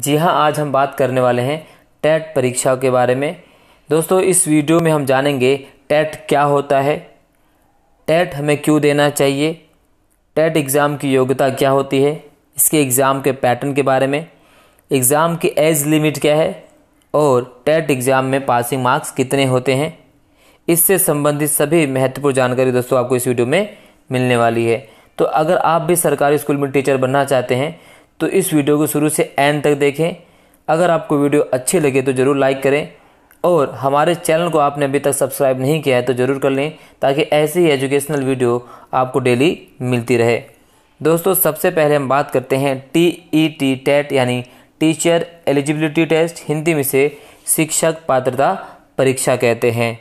जी हाँ आज हम बात करने वाले हैं टेट परीक्षाओं के बारे में दोस्तों इस वीडियो में हम जानेंगे टेट क्या होता है टेट हमें क्यों देना चाहिए टेट एग्ज़ाम की योग्यता क्या होती है इसके एग्ज़ाम के पैटर्न के बारे में एग्ज़ाम की एज लिमिट क्या है और टेट एग्ज़ाम में पासिंग मार्क्स कितने होते हैं इससे संबंधित सभी महत्वपूर्ण जानकारी दोस्तों आपको इस वीडियो में मिलने वाली है तो अगर आप भी सरकारी स्कूल में टीचर बनना चाहते हैं तो इस वीडियो को शुरू से एंड तक देखें अगर आपको वीडियो अच्छी लगे तो ज़रूर लाइक करें और हमारे चैनल को आपने अभी तक सब्सक्राइब नहीं किया है तो ज़रूर कर लें ताकि ऐसी ही एजुकेशनल वीडियो आपको डेली मिलती रहे दोस्तों सबसे पहले हम बात करते हैं टी ई टी टेट यानी टीचर एलिजिबिलिटी टेस्ट हिंदी में से शिक्षक पात्रता परीक्षा कहते हैं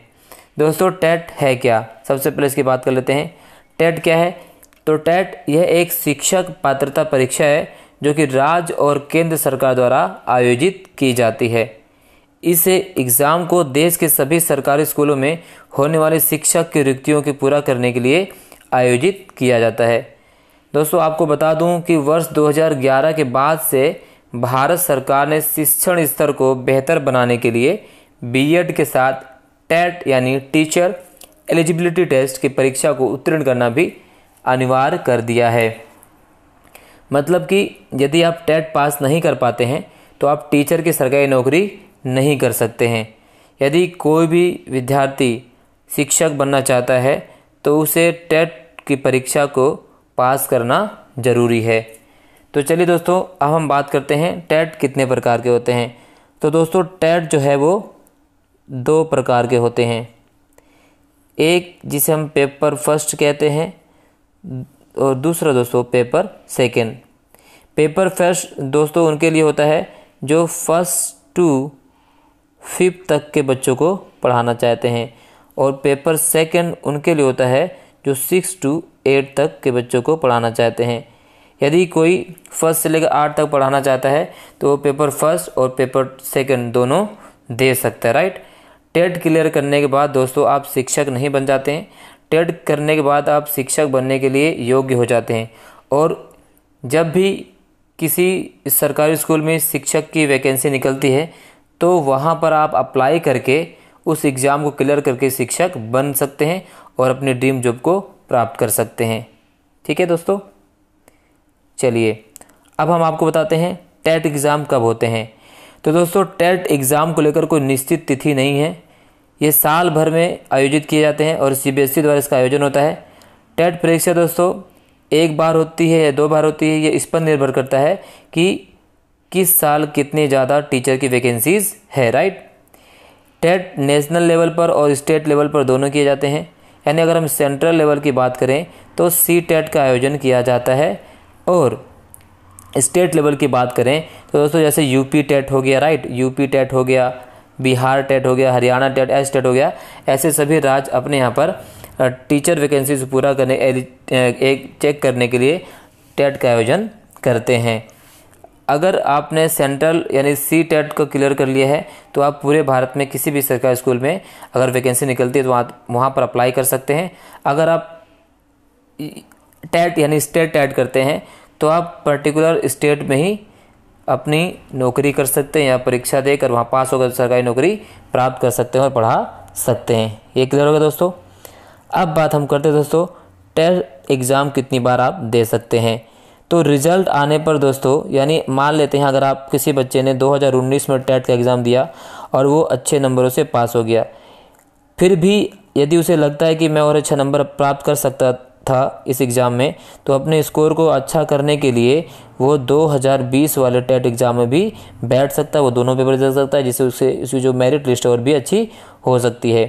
दोस्तों टेट है क्या सबसे पहले इसकी बात कर लेते हैं टेट क्या है तो टेट यह एक शिक्षक पात्रता परीक्षा है जो कि राज्य और केंद्र सरकार द्वारा आयोजित की जाती है इस एग्ज़ाम को देश के सभी सरकारी स्कूलों में होने वाले शिक्षक की रिक्तियों के पूरा करने के लिए आयोजित किया जाता है दोस्तों आपको बता दूं कि वर्ष 2011 के बाद से भारत सरकार ने शिक्षण स्तर को बेहतर बनाने के लिए बीएड e के साथ टेट e यानी टीचर एलिजिबिलिटी टेस्ट की परीक्षा को उत्तीर्ण करना भी अनिवार्य कर दिया है मतलब कि यदि आप टेट पास नहीं कर पाते हैं तो आप टीचर की सरकारी नौकरी नहीं कर सकते हैं यदि कोई भी विद्यार्थी शिक्षक बनना चाहता है तो उसे टेट की परीक्षा को पास करना ज़रूरी है तो चलिए दोस्तों अब हम बात करते हैं टेट कितने प्रकार के होते हैं तो दोस्तों टेट जो है वो दो प्रकार के होते हैं एक जिसे हम पेपर फर्स्ट कहते हैं और दूसरा दोस्तों पेपर सेकेंड पेपर फर्स्ट दोस्तों उनके लिए होता है जो फर्स्ट टू फिफ्थ तक के बच्चों को पढ़ाना चाहते हैं और पेपर सेकेंड उनके लिए होता है जो सिक्स टू एट तक के बच्चों को पढ़ाना चाहते हैं यदि कोई फर्स्ट से लेकर आठ तक पढ़ाना चाहता है तो वो पेपर फर्स्ट और पेपर सेकेंड दोनों दे सकता है राइट टेट क्लियर करने के बाद दोस्तों आप शिक्षक नहीं बन जाते हैं टेड करने के बाद आप शिक्षक बनने के लिए योग्य हो जाते हैं और जब भी किसी सरकारी स्कूल में शिक्षक की वैकेंसी निकलती है तो वहाँ पर आप अप्लाई करके उस एग्ज़ाम को क्लियर करके शिक्षक बन सकते हैं और अपने ड्रीम जॉब को प्राप्त कर सकते हैं ठीक है दोस्तों चलिए अब हम आपको बताते हैं टेट एग्ज़ाम कब होते हैं तो दोस्तों टेट एग्ज़ाम को लेकर कोई निश्चित तिथि नहीं है ये साल भर में आयोजित किए जाते हैं और सी e द्वारा इसका आयोजन होता है टेट परीक्षा दोस्तों एक बार होती है या दो बार होती है ये इस पर निर्भर करता है कि किस साल कितने ज़्यादा टीचर की वैकेंसीज़ है राइट टेट नेशनल लेवल पर और स्टेट लेवल पर दोनों किए जाते हैं यानी अगर हम सेंट्रल लेवल की बात करें तो सी टेट e का आयोजन किया जाता है और स्टेट लेवल की बात करें तो दोस्तों जैसे यूपी टेट e हो गया राइट यूपी टेट हो गया बिहार टेट हो गया हरियाणा टेट एस टेट हो गया ऐसे सभी राज्य अपने यहाँ पर टीचर वैकेंसीज पूरा करने एक चेक करने के लिए टेट का आयोजन करते हैं अगर आपने सेंट्रल यानी सी टेट को क्लियर कर लिया है तो आप पूरे भारत में किसी भी सरकारी स्कूल में अगर वैकेंसी निकलती है तो वहाँ वहाँ पर अप्लाई कर सकते हैं अगर आप टेट यानी स्टेट टेट करते हैं तो आप पर्टिकुलर स्टेट में ही अपनी नौकरी कर सकते हैं या परीक्षा देकर वहाँ पास होकर सरकारी नौकरी प्राप्त कर सकते हैं और पढ़ा सकते हैं ये क्लियर होगा दोस्तों अब बात हम करते हैं दोस्तों टेस्ट एग्ज़ाम कितनी बार आप दे सकते हैं तो रिज़ल्ट आने पर दोस्तों यानी मान लेते हैं अगर आप किसी बच्चे ने 2019 में टेट का एग्ज़ाम दिया और वो अच्छे नंबरों से पास हो गया फिर भी यदि उसे लगता है कि मैं और अच्छा नंबर प्राप्त कर सकता था इस एग्ज़ाम में तो अपने स्कोर को अच्छा करने के लिए वो 2020 वाले टेट एग्ज़ाम में भी बैठ सकता है वो दोनों पेपर दे सकता है जिससे उससे उसकी जो मेरिट लिस्ट है और भी अच्छी हो सकती है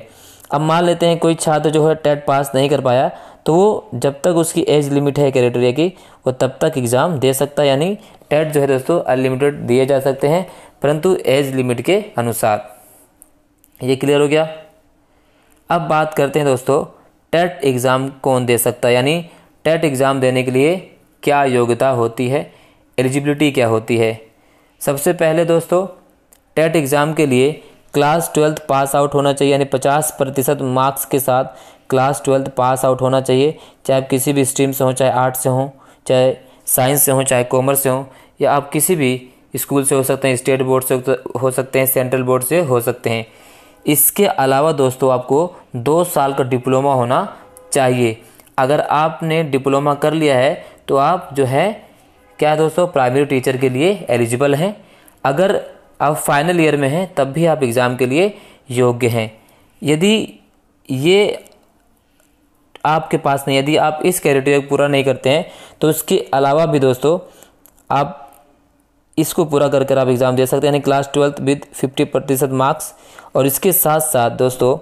अब मान लेते हैं कोई छात्र जो है टेट पास नहीं कर पाया तो वो जब तक उसकी एज लिमिट है क्रेटेरिया की वो तब तक एग्ज़ाम दे सकता है यानी टेट जो है दोस्तों अनलिमिटेड दिए जा सकते हैं परंतु एज लिमिट के अनुसार ये क्लियर हो गया अब बात करते हैं दोस्तों टेट एग्ज़ाम कौन दे सकता है यानी टेट एग्ज़ाम देने के लिए क्या योग्यता होती है एलिजिबिलिटी क्या होती है सबसे पहले दोस्तों टेट एग्ज़ाम के लिए क्लास ट्वेल्थ पास आउट होना चाहिए यानी पचास प्रतिशत मार्क्स के साथ क्लास ट्वेल्थ पास आउट होना चाहिए चाहे आप किसी भी स्ट्रीम से हों चाहे आर्ट से हों चाहे साइंस से हों चाहे कॉमर्स से हों या आप किसी भी स्कूल से हो सकते हैं स्टेट बोर्ड से हो सकते हैं सेंट्रल बोर्ड से हो सकते हैं इसके अलावा दोस्तों आपको दो साल का डिप्लोमा होना चाहिए अगर आपने डिप्लोमा कर लिया है तो आप जो है क्या दोस्तों प्राइमरी टीचर के लिए एलिजिबल हैं अगर आप फाइनल ईयर में हैं तब भी आप एग्ज़ाम के लिए योग्य हैं यदि ये आपके पास नहीं यदि आप इस क्राइटेरिया पूरा नहीं करते हैं तो इसके अलावा भी दोस्तों आप इसको पूरा कर कर आप एग्ज़ाम दे सकते हैं यानी क्लास ट्वेल्थ विद फिफ्टी प्रतिशत मार्क्स और इसके साथ साथ दोस्तों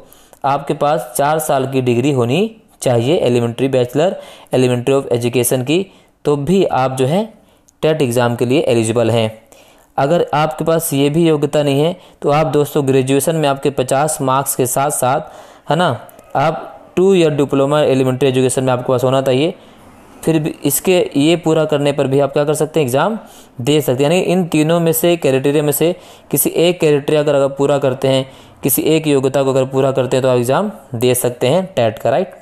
आपके पास चार साल की डिग्री होनी चाहिए elementary bachelor elementary of education की तो भी आप जो है टेट एग्ज़ाम के लिए एलिजिबल हैं अगर आपके पास ये भी योग्यता नहीं है तो आप दोस्तों ग्रेजुएशन में आपके पचास मार्क्स के साथ साथ है ना आप two year diploma elementary education में आपके पास होना चाहिए फिर भी इसके ये पूरा करने पर भी आप क्या कर सकते हैं एग्ज़ाम दे सकते हैं यानी इन तीनों में से क्राइटेरिया में से किसी एक क्राइटेरिया अगर अगर पूरा करते हैं किसी एक योग्यता को अगर पूरा करते हैं तो आप एग्ज़ाम दे सकते हैं टैट का राइट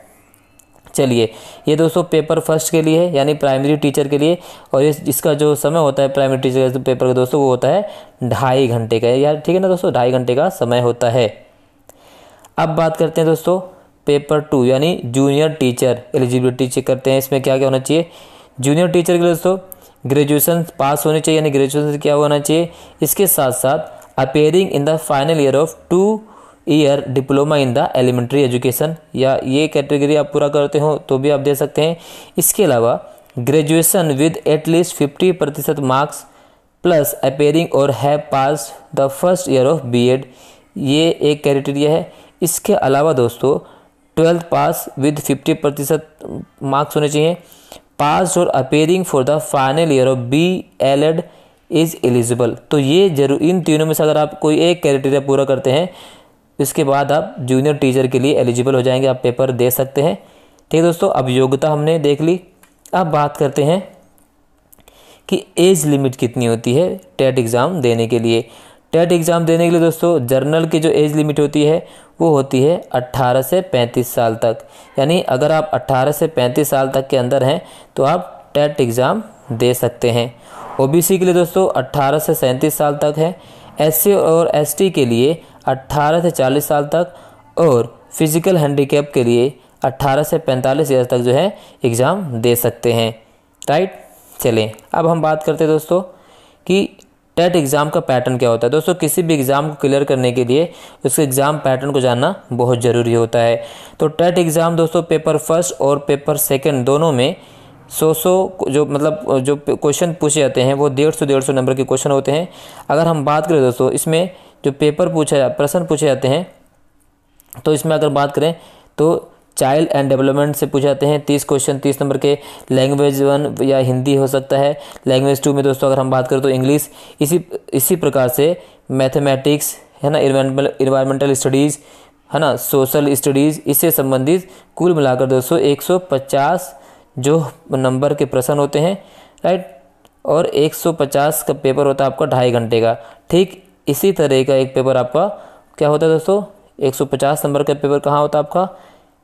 चलिए ये दोस्तों पेपर फर्स्ट के लिए है यानी प्राइमरी टीचर के लिए और इस इसका जो समय होता है प्राइमरी टीचर का पेपर का दोस्तों वो होता है ढाई घंटे का यार ठीक है ना दोस्तों ढाई घंटे का समय होता है अब बात करते हैं दोस्तों पेपर टू यानी जूनियर टीचर एलिजिबिलिटी चेक करते हैं इसमें क्या क्या होना चाहिए जूनियर टीचर के दोस्तों ग्रेजुएशन पास होने चाहिए यानी ग्रेजुएशन से क्या होना चाहिए इसके साथ साथ appearing in the final year of two year diploma in the elementary education या ये कैटेगरी आप पूरा करते हो तो भी आप दे सकते हैं इसके अलावा ग्रेजुएशन विद एटलीस्ट फिफ्टी प्रतिशत मार्क्स प्लस अपेयरिंग और have pass the first year of BEd ये एक क्राइटेरिया है इसके अलावा दोस्तों ट्वेल्थ पास विद फिफ्टी प्रतिशत मार्क्स होने चाहिए पास और appearing for the final year of B L Ed is eligible तो ये जरूर इन तीनों में से अगर आप कोई एक क्राइटेरिया पूरा करते हैं इसके बाद आप जूनियर टीचर के लिए एलिजिबल हो जाएंगे आप पेपर दे सकते हैं ठीक है दोस्तों अब योग्यता हमने देख ली अब बात करते हैं कि एज लिमिट कितनी होती है टेट एग्ज़ाम देने के लिए टेट एग्ज़ाम देने के लिए दोस्तों जर्नल की जो एज लिमिट होती है वो होती है 18 से 35 साल तक यानी अगर आप 18 से 35 साल तक के अंदर हैं तो आप टेट एग्ज़ाम दे सकते हैं ओबीसी के लिए दोस्तों 18 से सैंतीस साल तक है एस और एस के लिए अट्ठारह से चालीस साल तक और फिज़िकल हैंडीकेप के लिए 18 से 45 ईयर तक जो है एग्ज़ाम दे सकते हैं राइट चलें अब हम बात करते हैं दोस्तों कि टेट एग्ज़ाम का पैटर्न क्या होता है दोस्तों किसी भी एग्ज़ाम को क्लियर करने के लिए उसके एग्ज़ाम पैटर्न को जानना बहुत ज़रूरी होता है तो टेट एग्ज़ाम दोस्तों पेपर फर्स्ट और पेपर सेकेंड दोनों में सौ सौ जो मतलब जो क्वेश्चन पूछे जाते हैं वो डेढ़ सौ डेढ़ सौ नंबर के क्वेश्चन होते हैं अगर हम बात करें दोस्तों इसमें जो पेपर पूछा प्रश्न पूछे जाते हैं तो इसमें अगर बात करें तो चाइल्ड एंड डेवलपमेंट से पूछ जाते हैं तीस क्वेश्चन तीस नंबर के लैंग्वेज वन या हिंदी हो सकता है लैंग्वेज टू में दोस्तों अगर हम बात करें तो इंग्लिश इसी इसी प्रकार से मैथमेटिक्स है ना इन्वायरमेंटल स्टडीज़ है ना सोशल स्टडीज़ इससे संबंधित कुल मिलाकर दोस्तों पचास जो नंबर के प्रश्न होते हैं राइट और 150 का पेपर होता है आपका ढाई घंटे का ठीक इसी तरह का एक पेपर आपका क्या होता है दोस्तों 150 नंबर का पेपर कहाँ होता है आपका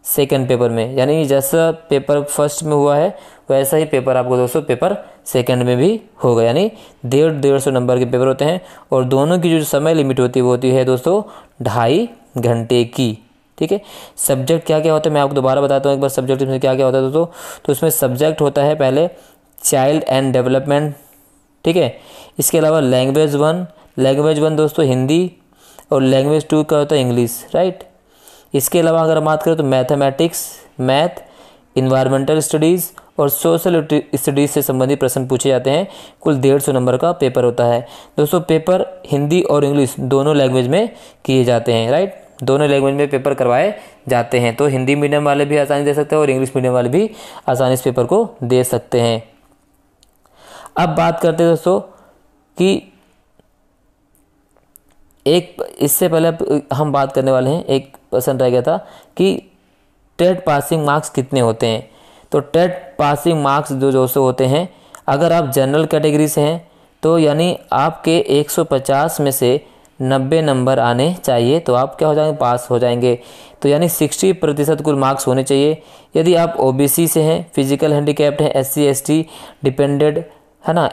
सेकेंड पेपर में यानी जैसा पेपर फर्स्ट में हुआ है वैसा ही पेपर आपको दोस्तों पेपर सेकंड में भी होगा यानी डेढ़ डेढ़ सौ नंबर के पेपर होते हैं और दोनों की जो समय लिमिट होती है वो होती है दोस्तों ढाई घंटे की ठीक है सब्जेक्ट क्या क्या होता है मैं आपको दोबारा बताता हूँ एक बार सब्जेक्ट में क्या क्या होता है दोस्तों तो उसमें सब्जेक्ट होता है पहले चाइल्ड एंड डेवलपमेंट ठीक है इसके अलावा लैंग्वेज वन लैंग्वेज वन दोस्तों हिंदी और लैंग्वेज टू का होता है इंग्लिश राइट इसके अलावा अगर हम बात करें तो मैथमेटिक्स मैथ इन्वायरमेंटल स्टडीज़ और सोशल स्टडीज़ से संबंधित प्रश्न पूछे जाते हैं कुल डेढ़ सौ नंबर का पेपर होता है दोस्तों पेपर हिंदी और इंग्लिश दोनों लैंग्वेज में किए जाते हैं राइट दोनों लैंग्वेज में पेपर करवाए जाते हैं तो हिंदी मीडियम वाले भी आसानी दे सकते हैं और इंग्लिश मीडियम वाले भी आसानी इस पेपर को दे सकते हैं अब बात करते हैं दोस्तों कि एक इससे पहले हम बात करने वाले हैं एक परसेंट रह गया था कि टेट पासिंग मार्क्स कितने होते हैं तो टेट पासिंग मार्क्स जो जो से होते हैं अगर आप जनरल कैटेगरी से हैं तो यानी आपके 150 में से 90 नंबर आने चाहिए तो आप क्या हो जाएंगे पास हो जाएंगे तो यानी 60 प्रतिशत कुल मार्क्स होने चाहिए यदि आप ओ से हैं फिजिकल हैंडीकैप्ड हैं एस सी डिपेंडेड है ना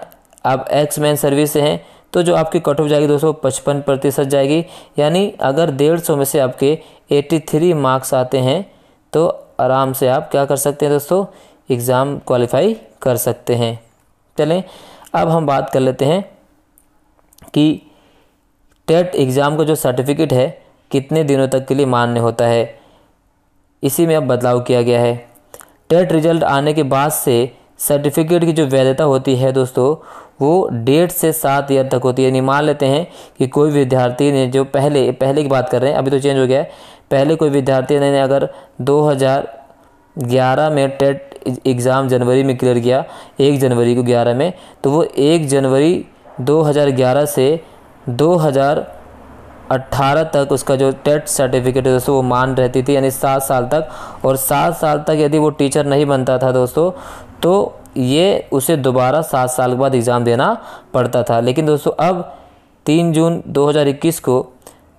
आप एक्स मैन सर्विस से हैं तो जो आपकी कट ऑफ जाएगी दोस्तों पचपन प्रतिशत जाएगी यानी अगर डेढ़ सौ में से आपके एट्टी थ्री मार्क्स आते हैं तो आराम से आप क्या कर सकते हैं दोस्तों एग्ज़ाम क्वालिफाई कर सकते हैं चलें अब हम बात कर लेते हैं कि टेट एग्ज़ाम का जो सर्टिफिकेट है कितने दिनों तक के लिए मान्य होता है इसी में अब बदलाव किया गया है टेट रिजल्ट आने के बाद से सर्टिफिकेट की जो वैधता होती है दोस्तों वो डेढ़ से सात ईयर तक होती है यानी मान लेते हैं कि कोई विद्यार्थी ने जो पहले पहले की बात कर रहे हैं अभी तो चेंज हो गया है पहले कोई विद्यार्थी ने अगर 2011 में टेट एग्ज़ाम जनवरी में क्लियर किया एक जनवरी को ग्यारह में तो वो एक जनवरी 2011 से 2018 तक उसका जो टेट सर्टिफिकेट है दोस्तों वो मान रहती थी यानी सात साल तक और सात साल तक यदि वो टीचर नहीं बनता था दोस्तों तो ये उसे दोबारा सात साल के बाद एग्ज़ाम देना पड़ता था लेकिन दोस्तों अब तीन जून 2021 को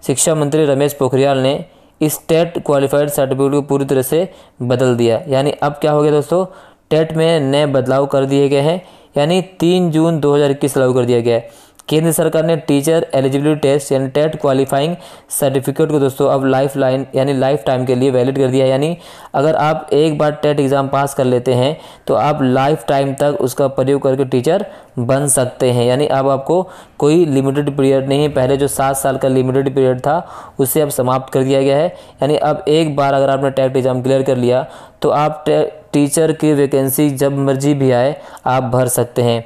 शिक्षा मंत्री रमेश पोखरियाल ने इस टेट क्वालिफाइड सर्टिफिकेट को पूरी तरह से बदल दिया यानी अब क्या हो गया दोस्तों टेट में नए बदलाव कर दिए गए हैं यानी तीन जून 2021 लागू कर दिया गया है केंद्र सरकार ने टीचर एलिजिबिलिटी टेस्ट यानी टेट क्वालिफाइंग सर्टिफिकेट को दोस्तों अब लाइफ लाइन यानी लाइफ टाइम के लिए वैलिड कर दिया यानी अगर आप एक बार टेट एग्ज़ाम पास कर लेते हैं तो आप लाइफ टाइम तक उसका प्रयोग करके टीचर बन सकते हैं यानी अब आपको कोई लिमिटेड पीरियड नहीं है पहले जो सात साल का लिमिटेड पीरियड था उसे अब समाप्त कर दिया गया है यानी अब एक बार अगर आपने टेट एग्ज़ाम क्लियर कर लिया तो आप टीचर की वैकेंसी जब मर्जी भी आए आप भर सकते हैं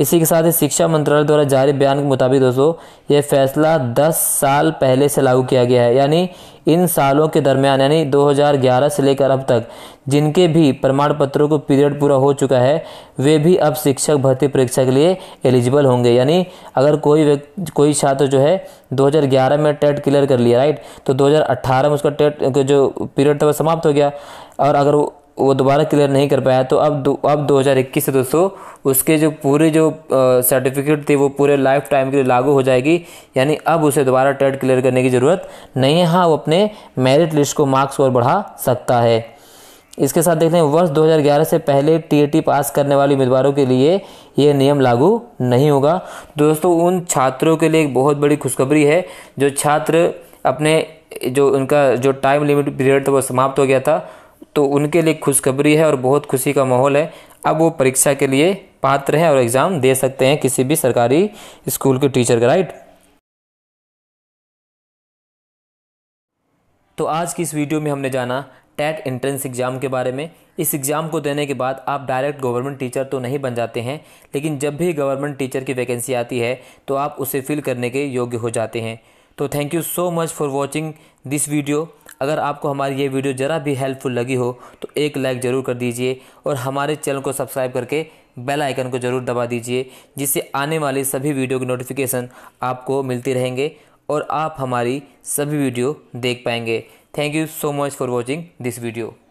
इसी के साथ ही शिक्षा मंत्रालय द्वारा जारी बयान के मुताबिक दोस्तों ये फैसला 10 साल पहले से लागू किया गया है यानी इन सालों के दरमियान यानी 2011 से लेकर अब तक जिनके भी प्रमाण पत्रों को पीरियड पूरा हो चुका है वे भी अब शिक्षक भर्ती परीक्षा के लिए एलिजिबल होंगे यानी अगर कोई व्यक्ति कोई छात्र जो है 2011 में टेट क्लियर कर लिया राइट तो 2018 में उसका टेट जो पीरियड था वह समाप्त हो गया और अगर वो दोबारा क्लियर नहीं कर पाया तो अब दो अब इक्कीस से दोस्तों उसके जो पूरे जो सर्टिफिकेट थे वो पूरे लाइफ टाइम के लिए लागू हो जाएगी यानी अब उसे दोबारा टेट क्लियर करने की ज़रूरत नहीं है हाँ वो अपने मेरिट लिस्ट को मार्क्स और बढ़ा सकता है इसके साथ देखते हैं वर्ष 2011 से पहले टीएटी पास करने वाले उम्मीदवारों के लिए ये नियम लागू नहीं होगा दोस्तों उन छात्रों के लिए एक बहुत बड़ी खुशखबरी है जो छात्र अपने जो उनका जो टाइम लिमिट पीरियड था वो समाप्त हो गया था तो उनके लिए खुशखबरी है और बहुत खुशी का माहौल है अब वो परीक्षा के लिए पात्र हैं और एग्ज़ाम दे सकते हैं किसी भी सरकारी स्कूल के टीचर का राइट तो आज की इस वीडियो में हमने जाना टैट एंट्रेंस एग्ज़ाम के बारे में इस एग्ज़ाम को देने के बाद आप डायरेक्ट गवर्नमेंट टीचर तो नहीं बन जाते हैं लेकिन जब भी गवर्नमेंट टीचर की वैकेंसी आती है तो आप उसे फिल करने के योग्य हो जाते हैं तो thank you so much for watching this video अगर आपको हमारी ये वीडियो ज़रा भी हेल्पफुल लगी हो तो एक लाइक ज़रूर कर दीजिए और हमारे चैनल को सब्सक्राइब करके बेल आइकन को ज़रूर दबा दीजिए जिससे आने वाली सभी वीडियो की नोटिफिकेशन आपको मिलती रहेंगे और आप हमारी सभी वीडियो देख पाएंगे thank you so much for watching this video